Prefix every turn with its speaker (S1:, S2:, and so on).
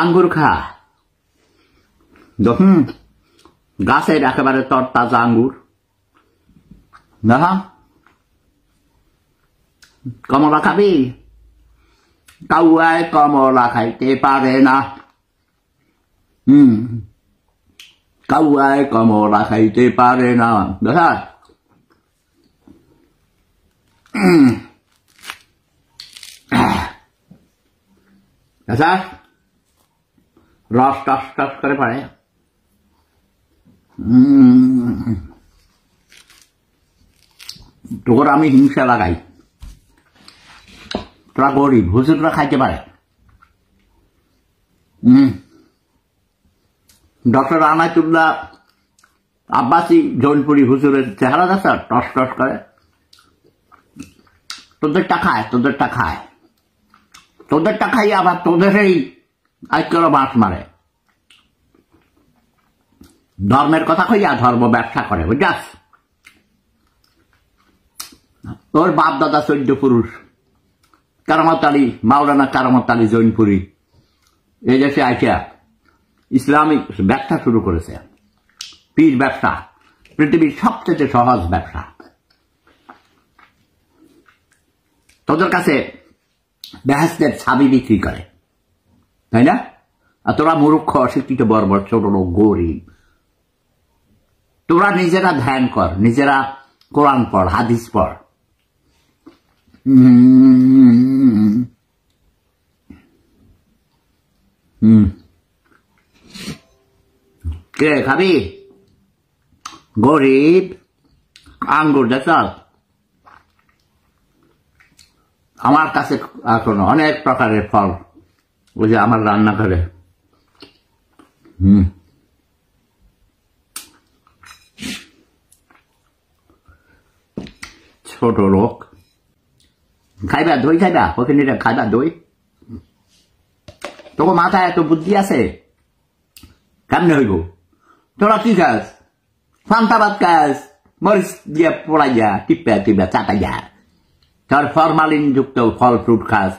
S1: আঙ্গুর খা যখন গাছের একেবারে তরতাজা আঙ্গুর দেখা কমলা খাবি কাউয়ায় কমলা খাইতে পারে না হুম কাউয়ায় কমলা খাইতে পারে না দেখা দেখা রস টস টস করে পারে তোর আমি হিংসা লাগাই তোরা গরিব হুজুররা খাইতে পারে ডক্টর আনায়তুল্লাহ আব্বাসী জৈনপুরি হুজুরের চেহারা দেখছ টস টস করে তোদেরটা খায় তোদেরটা খায় তোদেরটা খাই আবার তোদের এই আজকেরও বাঁশ মারে ধর্মের কথা কইয়া ধর্ম ব্যবসা করে বুঝাস তোর বাপ দাদা চৈদ্য পুরুষ কারামতালি মাওলানা কারামতালি জৈনপুরি এই দেশে আইসিয়া ইসলামিক ব্যবসা শুরু করেছে পীর ব্যবসা পৃথিবীর সবচেয়ে সহজ ব্যবসা তোদের কাছে বেহাস্তের ছাবি বিক্রি করে তাই না আর তোরা মূর্খ অশিক্ষিত বর্বর ছোট লোক গরিব তোরা নিজেরা ধ্যান কর নিজেরা কোরআন পড় হাদিস পড় কে খাবি গরিব আঙ্গুর দেখ আমার কাছে এখন অনেক প্রকারের ফল বলছে আমার রান্নাঘরে হুম ছোট লোক খাইবা দই খাইবা ওখানে খাইবা দই তোকে মাথায় এত বুদ্ধি আছে কেমনে হইব তোরা কি খাস ফান্তাবাদ ভাত খাস মরিচ দিয়ে পড়াই পোড়াইয়া টিপা টিপা চাটাইয়া তার ফরমালিন যুক্ত ফল ফ্রুট খাস